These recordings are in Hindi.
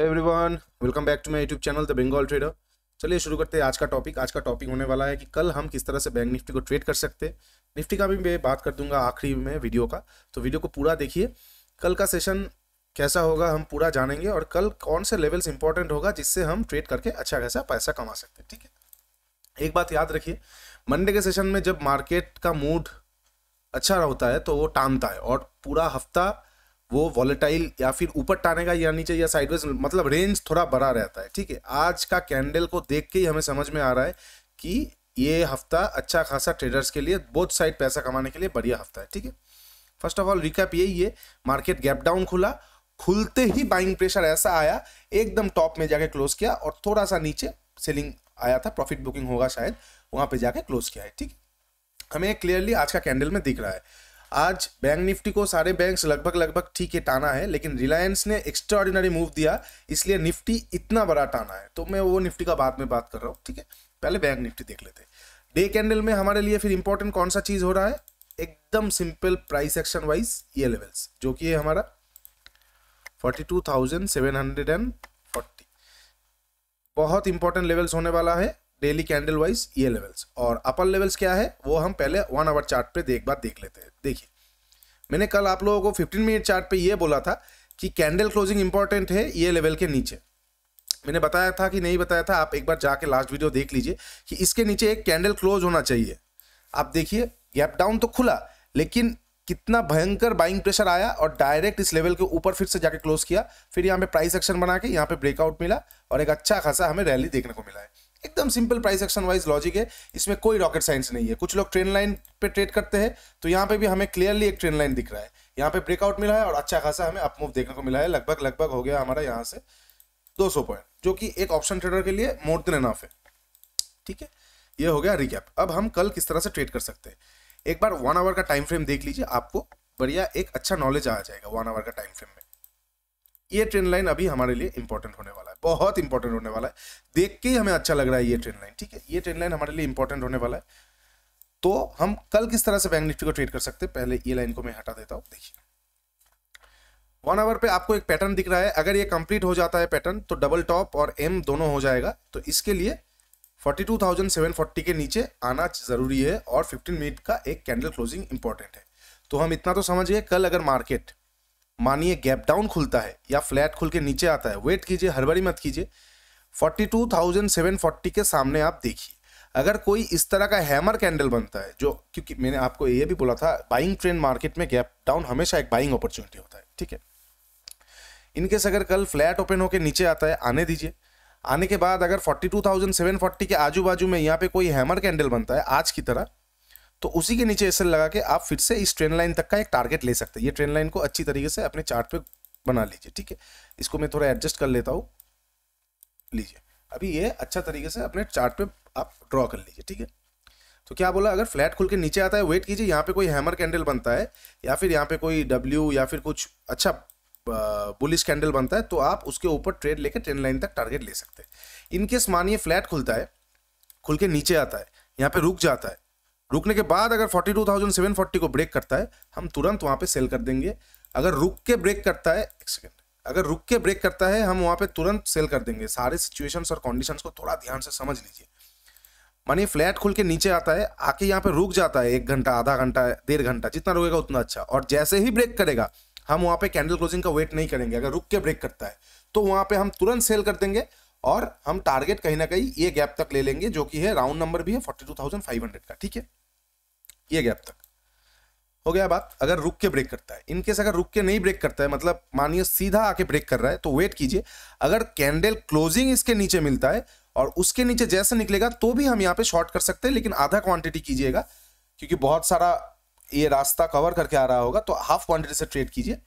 everyone welcome back to my YouTube channel the Bengal trader चलिए शुरू करते हैं आज का टॉपिक आज का टॉपिक होने वाला है कि कल हम किस तरह से बैंक निफ्टी को ट्रेड कर सकते हैं निफ्टी का भी मैं बात कर दूंगा आखिरी में वीडियो का तो वीडियो को पूरा देखिए कल का सेशन कैसा होगा हम पूरा जानेंगे और कल कौन से लेवल्स इंपॉर्टेंट होगा जिससे हम ट्रेड करके अच्छा खासा पैसा कमा सकते हैं ठीक है एक बात याद रखिए मंडे के सेशन में जब मार्केट का मूड अच्छा होता है तो वो टानता है और पूरा हफ्ता वो वॉलेटाइल या फिर ऊपर टाने का या नीचे या साइडवेज मतलब रेंज थोड़ा बड़ा रहता है ठीक है आज का कैंडल को देख के ही हमें समझ में आ रहा है कि ये हफ्ता अच्छा खासा ट्रेडर्स के लिए बोथ साइड पैसा कमाने के लिए बढ़िया हफ्ता है ठीक है फर्स्ट ऑफ ऑल रिकैप यही है मार्केट गैप डाउन खुला खुलते ही बाइंग प्रेशर ऐसा आया एकदम टॉप में जाके क्लोज किया और थोड़ा सा नीचे सेलिंग आया था प्रॉफिट बुकिंग होगा शायद वहाँ पे जाके क्लोज किया है ठीक हमें क्लियरली आज का कैंडल में दिख रहा है आज बैंक निफ्टी को सारे बैंक लगभग लगभग ठीक ही टाना है लेकिन रिलायंस ने एक्स्ट्रा मूव दिया इसलिए निफ्टी इतना बड़ा टाना है तो मैं वो निफ्टी का बाद में बात कर रहा हूँ ठीक है पहले बैंक निफ्टी देख लेते डे कैंडल में हमारे लिए फिर इंपॉर्टेंट कौन सा चीज़ हो रहा है एकदम सिंपल प्राइस एक्शन वाइज ये लेवल्स जो कि है हमारा forty two thousand seven hundred and forty बहुत इंपॉर्टेंट लेवल्स होने वाला है डेली कैंडल वाइज ये लेवल्स और अपर लेवल्स क्या है वो हम पहले वन आवर चार्ट पे देख बार देख लेते हैं देखिए मैंने कल आप लोगों को फिफ्टीन मिनट चार्ट पे ये बोला था कि कैंडल क्लोजिंग इंपॉर्टेंट है ये लेवल के नीचे मैंने बताया था कि नहीं बताया था आप एक बार जाके लास्ट वीडियो देख लीजिए कि इसके नीचे एक कैंडल क्लोज होना चाहिए आप देखिए गैप डाउन तो खुला लेकिन कितना भयंकर बाइंग प्रेशर आया और डायरेक्ट इस लेवल के ऊपर फिर से जाके क्लोज किया फिर यहाँ पे प्राइस एक्शन बना के यहाँ पे ब्रेकआउट मिला और एक अच्छा खासा हमें रैली देखने को मिला है एकदम simple price action wise logic है इसमें कोई रॉकेट साइंस नहीं है कुछ लोग ट्रेन लाइन पे ट्रेड करते हैं तो यहाँ पे भी हमें क्लियरली एक ट्रेन लाइन दिख रहा है यहाँ पे ब्रेकआउट मिला है और अच्छा खासा हमें अपमूव देखने को मिला है लगभग लगभग हो गया हमारा यहाँ से 200 पॉइंट जो कि एक ऑप्शन ट्रेडर के लिए मोर देन एनाफ है ठीक है ये हो गया रिकैप अब हम कल किस तरह से ट्रेड कर सकते हैं एक बार वन आवर का टाइम फ्रेम देख लीजिए आपको बढ़िया एक अच्छा नॉलेज आ जाएगा वन आवर का टाइम फ्रेम में ये ट्रेन लाइन अभी हमारे लिए इंपॉर्टेंट होने वाला है बहुत इंपॉर्टेंट होने वाला है देख के ही हमें अच्छा लग रहा है ये ट्रेन लाइन ठीक है ये ट्रेन लाइन हमारे लिए इंपॉर्टेंट होने वाला है तो हम कल किस तरह से बैंक निफ्टी को ट्रेड कर सकते हैं पहले ये लाइन को मैं हटा देता हूँ देखिए वन आवर पे आपको एक पैटर्न दिख रहा है अगर ये कंप्लीट हो जाता है पैटर्न तो डबल टॉप और एम दोनों हो जाएगा तो इसके लिए 42,740 के नीचे आना ज़रूरी है और 15 मिनट का एक कैंडल क्लोजिंग इंपॉर्टेंट है तो हम इतना तो समझिए कल अगर मार्केट मानिए गैप डाउन खुलता है या फ्लैट खुल के नीचे आता है वेट कीजिए हड़बड़ी मत कीजिए 42,740 के सामने आप देखिए अगर कोई इस तरह का हैमर कैंडल बनता है जो क्योंकि मैंने आपको ये भी बोला था बाइंग ट्रेंड मार्केट में गैप डाउन हमेशा एक बाइंग अपॉर्चुनिटी होता है ठीक है इनकेस अगर कल फ्लैट ओपन होकर नीचे आता है आने दीजिए आने के बाद अगर 42,740 के आजू बाजू में यहाँ पे कोई हैमर कैंडल बनता है आज की तरह तो उसी के नीचे एसएल लगा के आप फिर से इस ट्रेन लाइन तक का एक टारगेट ले सकते हैं ये ट्रेन लाइन को अच्छी तरीके से अपने चार्ट पे बना लीजिए ठीक है इसको मैं थोड़ा एडजस्ट कर लेता हूँ लीजिए अभी ये अच्छा तरीके से अपने चार्ट पे आप ड्रॉ कर लीजिए ठीक है तो क्या बोला अगर फ्लैट खुल के नीचे आता है वेट कीजिए यहाँ पे कोई हैमर कैंडल बनता है या फिर यहाँ पे कोई डब्ल्यू या फिर कुछ अच्छा बुलिश कैंडल बनता है तो आप उसके ऊपर ट्रेड लेकर ट्रेन लाइन तक टारगेट ले सकते हैं इनकेस मानिए फ्लैट खुलता है खुल के नीचे आता है यहाँ पे रुक जाता है रुकने के बाद अगर 42,740 को ब्रेक करता है हम तुरंत वहाँ पे सेल कर देंगे अगर रुक के ब्रेक करता है एक सेकेंड अगर रुक के ब्रेक करता है हम वहाँ पे तुरंत सेल कर देंगे सारे सिचुएशंस और कंडीशंस को थोड़ा ध्यान से समझ लीजिए मानिए फ्लैट खुल के नीचे आता है आके यहाँ पे रुक जाता है एक घंटा आधा घंटा डेढ़ घंटा जितना रुकेगा उतना अच्छा और जैसे ही ब्रेक करेगा हम वहाँ पे कैंडल क्लोजिंग का वेट नहीं करेंगे अगर रुक के ब्रेक करता है तो वहाँ पे हम तुरंत सेल कर देंगे और हम टारगेट कहीं ना कहीं ये गैप तक ले लेंगे जो कि है राउंड नंबर भी है forty two thousand five hundred का ठीक है ये गैप तक हो गया बात अगर रुक के ब्रेक करता है इनकेस अगर रुक के नहीं ब्रेक करता है मतलब मानिए सीधा आके ब्रेक कर रहा है तो वेट कीजिए अगर कैंडल क्लोजिंग इसके नीचे मिलता है और उसके नीचे जैसे निकलेगा तो भी हम यहाँ पे शॉर्ट कर सकते हैं लेकिन आधा क्वांटिटी कीजिएगा क्योंकि बहुत सारा ये रास्ता कवर करके आ रहा होगा तो हाफ क्वांटिटी से ट्रेड कीजिए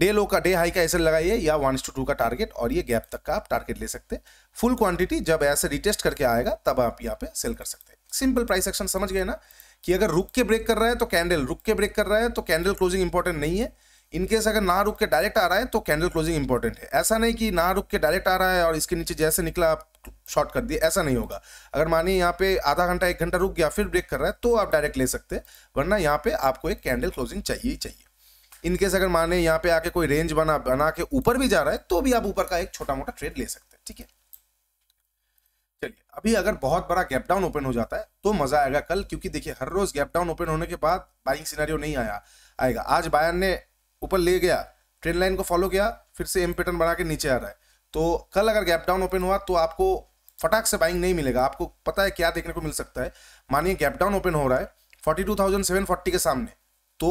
डे लो का डे हाई का ऐसे लगाइए या वन टू टू का टारगेट और ये गैप तक का आप टारगेट ले सकते हैं फुल क्वांटिटी जब ऐसे रिटेस्ट करके आएगा तब आप यहाँ पे सेल कर सकते हैं सिंपल प्राइस एक्शन समझ गए ना कि अगर रुक के ब्रेक कर रहा है तो कैंडल रुक के ब्रेक कर रहा है तो कैंडल क्लोजिंग इंपॉर्टेंट नहीं है इनकेस अगर ना रुक के डायरेक्ट आ रहा है तो कैंडल क्लोजिंग इंपॉर्टेंट है ऐसा नहीं कि ना रुक के डायरेक्ट आ रहा है और इसके नीचे जैसे निकला आप शॉर्ट कर दिए ऐसा नहीं होगा अगर मानिए यहाँ पे आधा घंटा एक घंटा रुक गया फिर ब्रेक कर रहा है तो आप डायरेक्ट ले सकते हैं वरना यहाँ पे आपको एक कैंडल क्लोजिंग चाहिए ही चाहिए इनकेस अगर माने यहाँ पे आके कोई रेंज बना बना के ऊपर भी जा रहा है तो भी आप ऊपर का एक छोटा मोटा ट्रेड ले सकते हैं ठीक है चलिए अभी अगर बहुत बड़ा गैप डाउन ओपन हो जाता है तो मजा आएगा कल क्योंकि देखिए हर रोज गैप डाउन ओपन होने के बाद बाइंग सिनेरियो नहीं आया आएगा आज बायर ने ऊपर ले गया ट्रेन लाइन को फॉलो किया फिर से एम पैटर्न बढ़ा के नीचे आ रहा है तो कल अगर गैप डाउन ओपन हुआ तो आपको फटाक से बाइंग नहीं मिलेगा आपको पता है क्या देखने को मिल सकता है मानिए गैप डाउन ओपन हो रहा है फोर्टी के सामने तो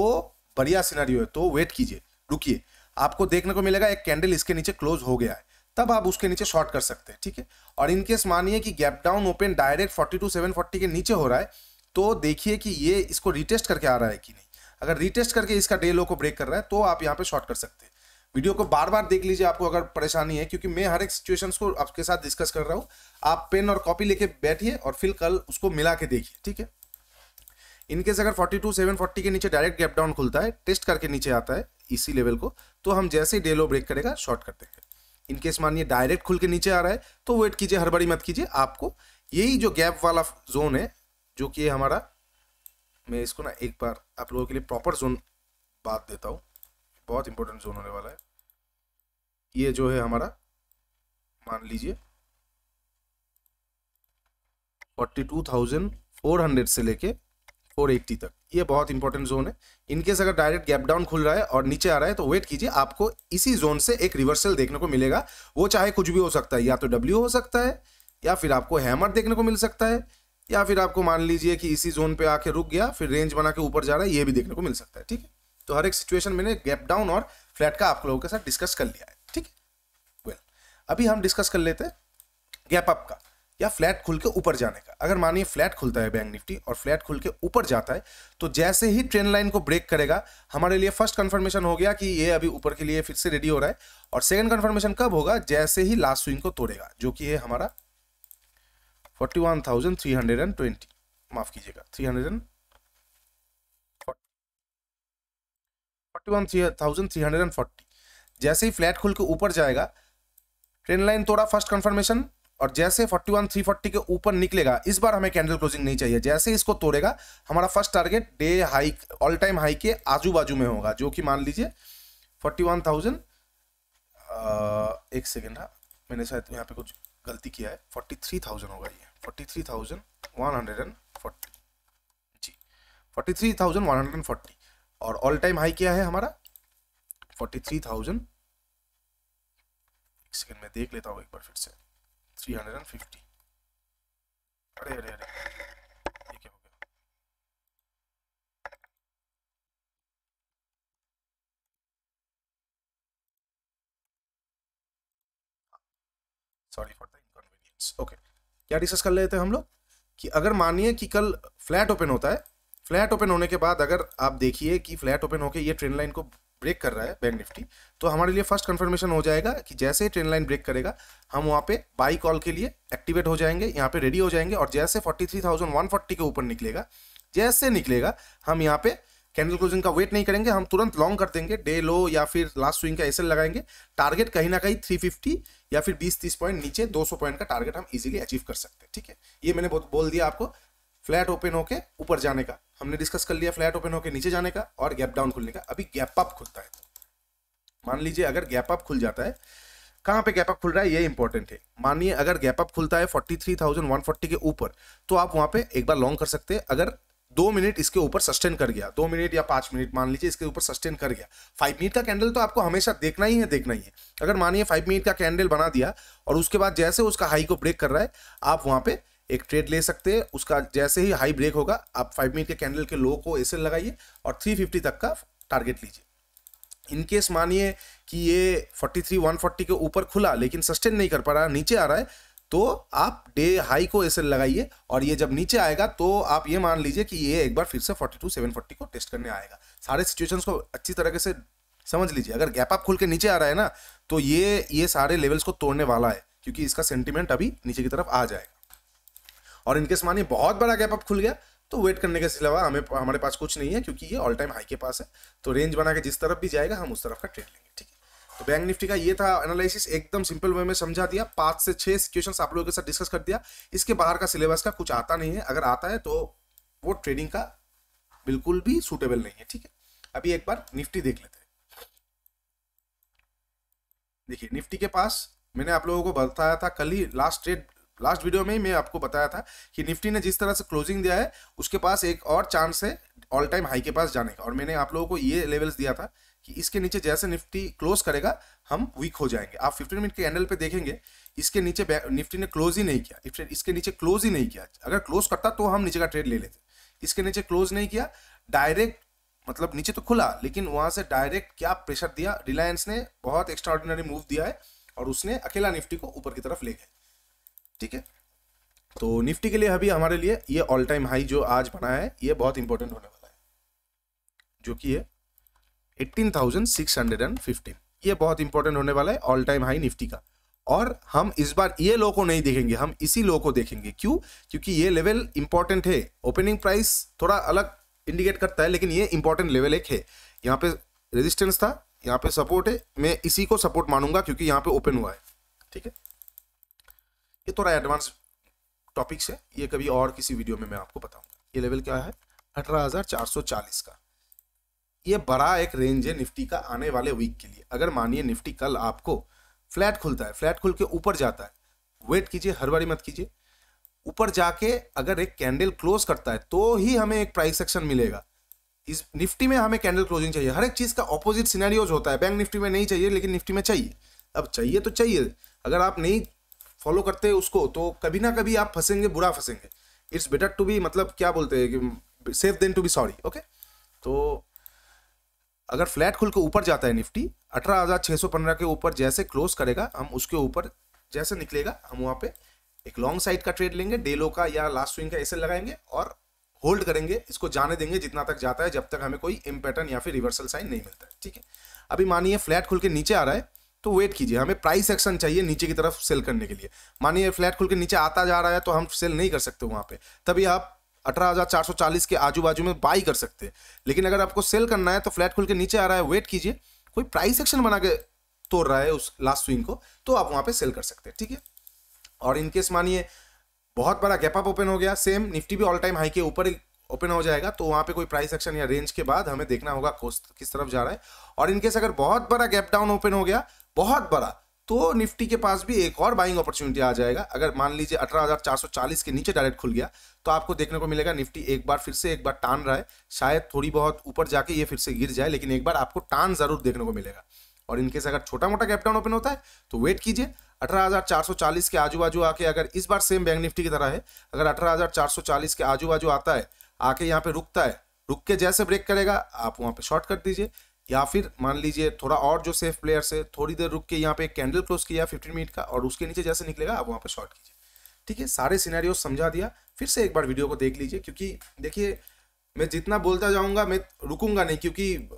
बढ़िया सिनेरियो है तो वेट कीजिए रुकिए आपको देखने को मिलेगा एक कैंडल इसके नीचे क्लोज हो गया है तब आप उसके नीचे शॉर्ट कर सकते हैं ठीक है और इनकेस मानिए कि gap down open direct forty two seven forty के नीचे हो रहा है तो देखिए कि ये इसको रिटेस्ट करके आ रहा है कि नहीं अगर रिटेस्ट करके इसका डे लो को ब्रेक कर रहा है तो आप यहाँ पे शॉर्ट कर सकते हैं वीडियो को बार बार देख लीजिए आपको अगर परेशानी है क्योंकि मैं हर एक सिचुएशन को आपके साथ डिस्कस कर रहा हूँ आप पेन और कॉपी लेके बैठिए और फिर कल उसको मिला के देखिए ठीक है इनकेस अगर फोर्टी टू सेवन फोर्टी के नीचे डायरेक्ट गैप डाउन खुलता है टेस्ट करके नीचे आता है इसी लेवल को तो हम जैसे ही डे लो ब्रेक करेगा शॉर्ट करते हैं इनकेस मानिए डायरेक्ट खुल के नीचे आ रहा है तो वेट कीजिए हड़बड़ी मत कीजिए आपको यही जो गैप वाला जोन है जो कि हमारा मैं इसको ना एक बार आप लोगों के लिए प्रॉपर जोन बात देता हूँ बहुत इंपॉर्टेंट जोन होने वाला है ये जो है हमारा मान लीजिए forty two thousand four hundred से लेके फोर एट्टी तक ये बहुत इंपॉर्टेंट जोन है इनकेस अगर डायरेक्ट गैप डाउन खुल रहा है और नीचे आ रहा है तो वेट कीजिए आपको इसी जोन से एक रिवर्सल देखने को मिलेगा वो चाहे कुछ भी हो सकता है या तो डब्ल्यू हो सकता है या फिर आपको हैमर देखने को मिल सकता है या फिर आपको मान लीजिए कि इसी जोन पे आके रुक गया फिर रेंज बना के ऊपर जा रहा है ये भी देखने को मिल सकता है ठीक है तो हर एक सिचुएशन मैंने गैप डाउन और फ्लैट का आप लोगों के साथ डिस्कस कर लिया है ठीक है वेल अभी हम डिस्कस कर लेते हैं गैप अप का या फ्लैट खुल के ऊपर जाने का अगर मानिए फ्लैट खुलता है बैंक निफ्टी और फ्लैट खुल के ऊपर जाता है तो जैसे ही ट्रेंड लाइन को ब्रेक करेगा हमारे लिए फर्स्ट कंफर्मेशन हो गया कि ये अभी ऊपर के लिए फिर से रेडी हो रहा है और सेकंड कंफर्मेशन कब होगा जैसे ही लास्ट स्विंग को तोड़ेगा जो कि है हमारा forty one thousand three hundred and twenty माफ कीजिएगा three hundred and forty one thousand three hundred and forty जैसे ही फ्लैट खुल के ऊपर जाएगा ट्रेन लाइन तोड़ा फर्स्ट कंफर्मेशन और जैसे 41 340 के ऊपर निकलेगा इस बार हमें कैंडल क्लोजिंग नहीं चाहिए जैसे इसको तोड़ेगा हमारा first target day high all time high के आजू बाजू में होगा जो कि मान लीजिए 41,000 एक सेकेंड हाँ मैंने शायद यहाँ पे कुछ गलती किया है 43,000 होगा ये 43,140 जी 43,140 और ऑल टाइम हाई क्या है हमारा 43,000 एक सेकेंड में देख लेता हूँ एक बार फिर से अरे अरे अरे ये क्या हो गया sorry for the inconvenience okay क्या डिस्कस कर लेते हैं हम लोग कि अगर मानिए कि कल फ्लैट ओपन होता है फ्लैट ओपन होने के बाद अगर आप देखिए कि फ्लैट ओपन होके ये ट्रेन लाइन को ब्रेक कर रहा है बैंक निफ्टी तो हमारे लिए फर्स्ट कंफर्मेशन हो जाएगा कि जैसे ही ट्रेन लाइन ब्रेक करेगा हम वहाँ पे बाई कॉल के लिए एक्टिवेट हो जाएंगे यहाँ पे रेडी हो जाएंगे और जैसे 43,140 के ऊपर निकलेगा जैसे निकलेगा हम यहाँ पे कैंडल क्लोजिंग का वेट नहीं करेंगे हम तुरंत लॉन्ग कर देंगे डे लो या फिर लास्ट स्विंग का एसएल लगाएंगे टारगेट कहीं ना कहीं 350 या फिर 20-30 पॉइंट नीचे 200 पॉइंट का टारगेट हम इजीली अचीव कर सकते हैं ठीक है ये मैंने बोल दिया आपको फ्लैट ओपन होके ऊपर जाने का हमने डिस्कस कर लिया फ्लैट ओपन होके नीचे जाने का और गैप डाउन खुलने का अभी गैप अप खुलता है मान लीजिए अगर गैप अप खुल जाता है कहाँ पे गैप अप खुल रहा है ये इंपॉर्टेंट है मानिए अगर गैप अप खुलता है फोर्टी के ऊपर तो आप वहां पे एक बार लॉन्ग कर सकते हैं अगर दो मिनट इसके ऊपर सस्टेन कर गया दो मिनट या पांच मिनट मान लीजिए इसके ऊपर सस्टेन कर गया फाइव मिनट का कैंडल तो आपको हमेशा देखना ही है देखना ही है अगर मानिए फाइव मिनट का कैंडल बना दिया और उसके बाद जैसे उसका हाई को ब्रेक कर रहा है आप वहां पे एक ट्रेड ले सकते हैं उसका जैसे ही हाई ब्रेक होगा आप फाइव मिनट के कैंडल के लो को एसएल लगाइए और थ्री फिफ्टी तक का टारगेट लीजिए इनकेस मानिए कि ये फोर्टी थ्री वन फोर्टी के ऊपर खुला लेकिन सस्टेन नहीं कर पा रहा नीचे आ रहा है तो आप डे हाई को एसएल लगाइए और ये जब नीचे आएगा तो आप ये मान लीजिए कि ये एक बार फिर से फोर्टी टू सेवन फोर्टी को टेस्ट करने आएगा सारे सिचुएशन को अच्छी तरह से समझ लीजिए अगर गैप आप खुल के नीचे आ रहा है ना तो ये ये सारे लेवल्स को तोड़ने वाला है क्योंकि इसका सेंटिमेंट अभी नीचे की तरफ आ जाएगा और इनकेस मानिए बहुत बड़ा गैप अप खुल गया तो वेट करने के अलावा हमें हमारे पास कुछ नहीं है क्योंकि ये ऑल टाइम हाई के पास है तो रेंज बना के जिस तरफ भी जाएगा हम उस तरफ का ट्रेड लेंगे ठीक है तो बैंक निफ्टी का ये था एनालिसिस एकदम सिंपल वे में समझा दिया पांच से छह सिचुएशन आप लोगों के साथ डिस्कस कर दिया इसके बाहर का सिलेबस का कुछ आता नहीं है अगर आता है तो वो ट्रेडिंग का बिल्कुल भी सुटेबल नहीं है ठीक है अभी एक बार निफ्टी देख लेते हैं देखिए निफ्टी के पास मैंने आप लोगों को बताया था कल ही लास्ट ट्रेड लास्ट वीडियो में ही मैं आपको बताया था कि निफ्टी ने जिस तरह से क्लोजिंग दिया है उसके पास एक और चांस है ऑल टाइम हाई के पास जाने का और मैंने आप लोगों को ये लेवल्स दिया था कि इसके नीचे जैसे निफ्टी क्लोज करेगा हम वीक हो जाएंगे आप 15 मिनट के एंडल पे देखेंगे इसके नीचे निफ्टी ने क्लोज ही नहीं किया इसके नीचे क्लोज ही नहीं किया अगर क्लोज करता तो हम नीचे का ट्रेड ले लेते इसके नीचे क्लोज नहीं किया डायरेक्ट मतलब नीचे तो खुला लेकिन वहां से डायरेक्ट क्या प्रेशर दिया रिलायंस ने बहुत एक्स्ट्रा मूव दिया है और उसने अकेला निफ्टी को ऊपर की तरफ ले गया ठीक है तो निफ्टी के लिए अभी हमारे लिए ये ऑल टाइम हाई जो आज बना है ये बहुत इंपॉर्टेंट होने वाला है जो कि है फिफ्टीन ये बहुत इंपॉर्टेंट होने वाला है ऑल टाइम हाई निफ्टी का और हम इस बार ये लो को नहीं देखेंगे हम इसी लो को देखेंगे क्यों क्योंकि ये लेवल इंपॉर्टेंट है ओपनिंग प्राइस थोड़ा अलग इंडिकेट करता है लेकिन ये इंपॉर्टेंट लेवल एक है यहाँ पे रेजिस्टेंस था यहाँ पे सपोर्ट है मैं इसी को सपोर्ट मानूंगा क्योंकि यहाँ पे ओपन हुआ है ठीक है ये थोड़ा एडवांस टॉपिक्स है ये कभी और किसी वीडियो में मैं आपको बताऊंगा ये लेवल क्या है अठारह का ये बड़ा एक रेंज है निफ्टी का आने वाले वीक के लिए अगर मानिए निफ्टी कल आपको फ्लैट खुलता है फ्लैट खुल के ऊपर जाता है वेट कीजिए हर बारी मत कीजिए ऊपर जाके अगर एक कैंडल क्लोज करता है तो ही हमें एक प्राइस सेक्शन मिलेगा इस निफ्टी में हमें कैंडल क्लोजिंग चाहिए हर एक चीज़ का ऑपोजिट सिनेरियोज होता है बैंक निफ्टी में नहीं चाहिए लेकिन निफ्टी में चाहिए अब चाहिए तो चाहिए अगर आप नहीं फॉलो करते हैं उसको तो कभी ना कभी आप फंसेंगे बुरा फंसेंगे इट्स बेटर टू बी मतलब क्या बोलते हैं कि safe than to be sorry okay तो अगर फ्लैट खुल के ऊपर जाता है निफ्टी अठारह हज़ार छः सौ पंद्रह के ऊपर जैसे क्लोज करेगा हम उसके ऊपर जैसे निकलेगा हम वहाँ पे एक लॉन्ग साइड का ट्रेड लेंगे डेलो का या लास्ट स्विंग का ऐसे लगाएंगे और होल्ड करेंगे इसको जाने देंगे जितना तक जाता है जब तक हमें कोई इम पैटर्न या फिर रिवर्सल साइन नहीं मिलता है ठीक है अभी मानिए फ्लैट खुल के नीचे आ रहा है तो वेट कीजिए हमें प्राइस एक्शन चाहिए नीचे की तरफ सेल करने के लिए मानिए फ्लैट खुल के नीचे आता जा रहा है तो हम सेल नहीं कर सकते वहाँ पे तभी आप चालीस के आजू बाजू में बाई कर सकते हैं लेकिन अगर आपको सेल करना है तो फ्लैट खुल के नीचे आ रहा है वेट कीजिए कोई प्राइस एक्शन बना के तोड़ रहा है उस लास्ट स्विंग को तो आप वहाँ पर सेल कर सकते हैं ठीक है और इनकेस मानिए बहुत बड़ा गैप अप ओपन हो गया सेम निफ्टी भी ऑल टाइम हाई के ऊपर ओपन हो जाएगा तो वहाँ पे कोई प्राइस एक्शन या रेंज के बाद हमें देखना होगा किस तरफ जा रहा है और इनकेस अगर बहुत बड़ा गैप डाउन ओपन हो गया बहुत बड़ा तो निफ्टी के पास भी एक और बाइंग अपॉर्चुनिटी आ जाएगा अगर मान लीजिए 18,440 के नीचे डायरेक्ट खुल गया तो आपको देखने को मिलेगा निफ्टी एक बार फिर से एक बार टान रहा है शायद थोड़ी बहुत ऊपर जाके ये फिर से गिर जाए लेकिन एक बार आपको टान जरूर देखने को मिलेगा और इनकेस अगर छोटा मोटा गैप डाउन ओपन होता है तो वेट कीजिए अठारह के आजू बाजू आके अगर इस बार सेम बैंक निफ्टी की तरह है अगर अठारह के आजू बाजू आता है आके यहाँ पे रुकता है रुक के जैसे ब्रेक करेगा आप वहाँ पे शॉर्ट कर दीजिए या फिर मान लीजिए थोड़ा और जो सेफ प्लेयर से थोड़ी देर रुक के यहाँ पे कैंडल क्लोज किया फिफ्टीन मिनट का और उसके नीचे जैसे निकलेगा आप वहाँ पर शॉर्ट कीजिए ठीक है सारे सिनेरियो समझा दिया फिर से एक बार वीडियो को देख लीजिए क्योंकि देखिए मैं जितना बोलता जाऊँगा मैं रुकूंगा नहीं क्योंकि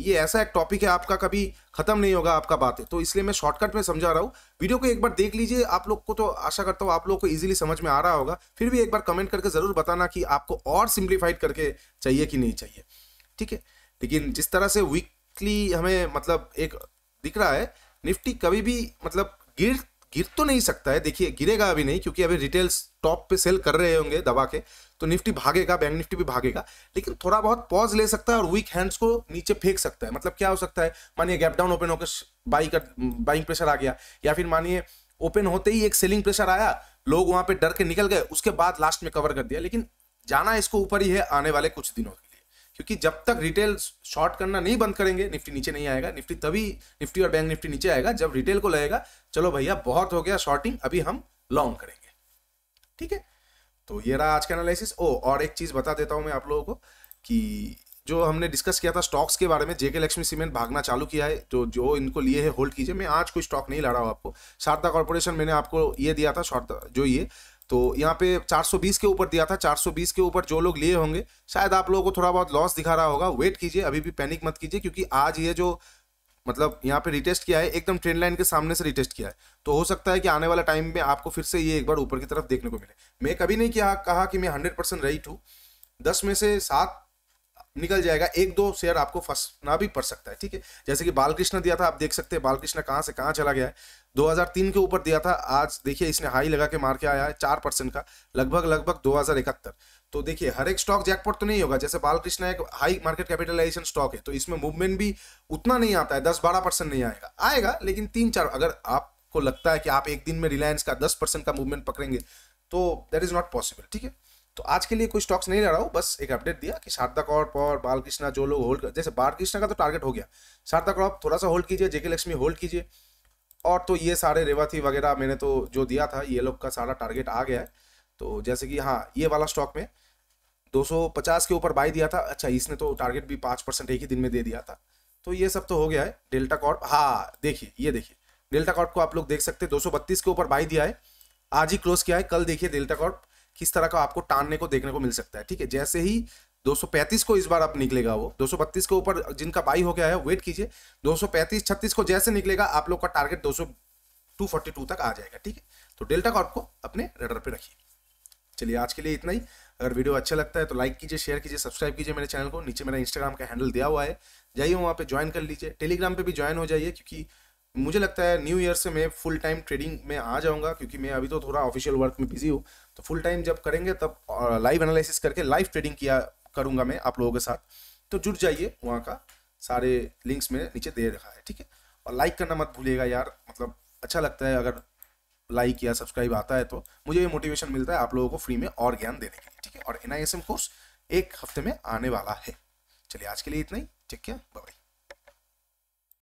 ये ऐसा एक टॉपिक है आपका कभी खत्म नहीं होगा आपका बातें तो इसलिए मैं शॉर्टकट में समझा रहा हूँ वीडियो को एक बार देख लीजिए आप लोग को तो आशा करता हूँ आप लोग को इजीली समझ में आ रहा होगा फिर भी एक बार कमेंट करके जरूर बताना कि आपको और सिंप्लीफाइड करके चाहिए कि नहीं चाहिए ठीक है लेकिन जिस तरह से वीकली हमें मतलब एक दिख रहा है निफ्टी कभी भी मतलब गिर गिर तो नहीं सकता है देखिए गिरेगा अभी नहीं क्योंकि अभी रिटेल्स टॉप पे सेल कर रहे होंगे दबा के तो निफ्टी भागेगा बैंक निफ्टी भी भागेगा लेकिन थोड़ा बहुत पॉज ले सकता है और वीक हैंड्स को नीचे फेंक सकता है मतलब क्या हो सकता है मानिए गैप डाउन ओपन होकर बाई का बाइंग प्रेशर आ गया या फिर मानिए ओपन होते ही एक सेलिंग प्रेशर आया लोग वहां पे डर के निकल गए उसके बाद लास्ट में कवर कर दिया लेकिन जाना इसको ऊपर ही है आने वाले कुछ दिनों क्योंकि जब तक रिटेल शॉर्ट करना नहीं बंद करेंगे निफ्टी नीचे नहीं आएगा निफ्टी तभी निफ्टी और बैंक निफ्टी नीचे आएगा जब रिटेल को लगेगा चलो भैया बहुत हो गया शॉर्टिंग अभी हम लॉन्ग करेंगे ठीक है तो ये रहा आज का एनालिसिस ओ और एक चीज़ बता देता हूं मैं आप लोगों को कि जो हमने डिस्कस किया था स्टॉक्स के बारे में जेके लक्ष्मी सीमेंट भागना चालू किया है जो जो इनको लिए है होल्ड कीजिए मैं आज कोई स्टॉक नहीं ला रहा हूँ आपको शारदा कॉर्पोरेशन मैंने आपको ये दिया था शॉर्ट जो ये तो यहाँ पे 420 के ऊपर दिया था 420 के ऊपर जो लोग लिए होंगे शायद आप लोगों को थोड़ा बहुत लॉस दिखा रहा होगा वेट कीजिए अभी भी पैनिक मत कीजिए क्योंकि आज ये जो मतलब यहाँ पे रिटेस्ट किया है एकदम ट्रेंड लाइन के सामने से रिटेस्ट किया है तो हो सकता है कि आने वाला टाइम में आपको फिर से ये एक बार ऊपर की तरफ देखने को मिले मैं कभी नहीं किया कहा कि मैं हंड्रेड परसेंट राइट हूँ दस में से सात निकल जाएगा एक दो शेयर आपको फंसना भी पड़ सकता है ठीक है जैसे कि बालकृष्ण दिया था आप देख सकते हैं बालकृष्ण कहाँ से कहाँ चला गया है 2003 के ऊपर दिया था आज देखिए इसने हाई लगा के मार के आया है चार परसेंट का लगभग लगभग 2071 तो देखिए हर एक स्टॉक जैकपॉट तो नहीं होगा जैसे बालकृष्ण एक हाई मार्केट कैपिटलाइजेशन स्टॉक है तो इसमें मूवमेंट भी उतना नहीं आता है दस बारह परसेंट नहीं आएगा आएगा लेकिन तीन चार अगर आपको लगता है कि आप एक दिन में रिलायंस का दस परसेंट का मूवमेंट पकड़ेंगे तो दैट इज नॉट पॉसिबल ठीक है तो आज के लिए कोई स्टॉक्स नहीं ले रहा हूँ बस एक अपडेट दिया कि शारदा कौर और बालकृष्णा जो लोग होल्ड कर जैसे बालकृष्णा का तो टारगेट हो गया शारदा कौर थोड़ा सा होल्ड कीजिए जेके लक्ष्मी होल्ड कीजिए और तो ये सारे रेवाथी वगैरह मैंने तो जो दिया था ये लोग का सारा टारगेट आ गया है तो जैसे कि हाँ ये वाला स्टॉक में 250 के ऊपर बाई दिया था अच्छा इसने तो टारगेट भी पाँच परसेंट एक ही दिन में दे दिया था तो ये सब तो हो गया है डेल्टा कॉर्प हाँ देखिए ये देखिए डेल्टा कॉर्प को आप लोग देख सकते हैं दो के ऊपर बाई दिया है आज ही क्लोज किया है कल देखिए डेल्टा कॉर्प किस तरह का आपको टानने को देखने को मिल सकता है ठीक है जैसे ही 235 को इस बार आप निकलेगा वो 232 के ऊपर जिनका बाई हो गया है वेट कीजिए 235 36 को जैसे निकलेगा आप लोग का टारगेट 200 242 तक आ जाएगा ठीक है तो डेल्टा कॉर्प को अपने रेडर पे रखिए चलिए आज के लिए इतना ही अगर वीडियो अच्छा लगता है तो लाइक कीजिए शेयर कीजिए सब्सक्राइब कीजिए मेरे चैनल को नीचे मेरा इंस्टाग्राम का हैंडल दिया हुआ है जाइए वहाँ पे ज्वाइन कर लीजिए टेलीग्राम पे भी ज्वाइन हो जाइए क्योंकि मुझे लगता है न्यू ईयर से मैं फुल टाइम ट्रेडिंग में आ जाऊंगा क्योंकि मैं अभी तो थोड़ा ऑफिशियल वर्क में बिजी हूँ तो फुल टाइम जब करेंगे तब लाइव एनालिसिस करके लाइव ट्रेडिंग किया करूंगा मैं आप लोगों के साथ तो जुट जाइए वहाँ का सारे लिंक्स मैंने नीचे दे रखा है ठीक है और लाइक करना मत भूलिएगा यार मतलब अच्छा लगता है अगर लाइक या सब्सक्राइब आता है तो मुझे ये मोटिवेशन मिलता है आप लोगों को फ्री में और ज्ञान देने के लिए ठीक है और एन कोर्स एक हफ्ते में आने वाला है चलिए आज के लिए इतना ही ठीक है बाय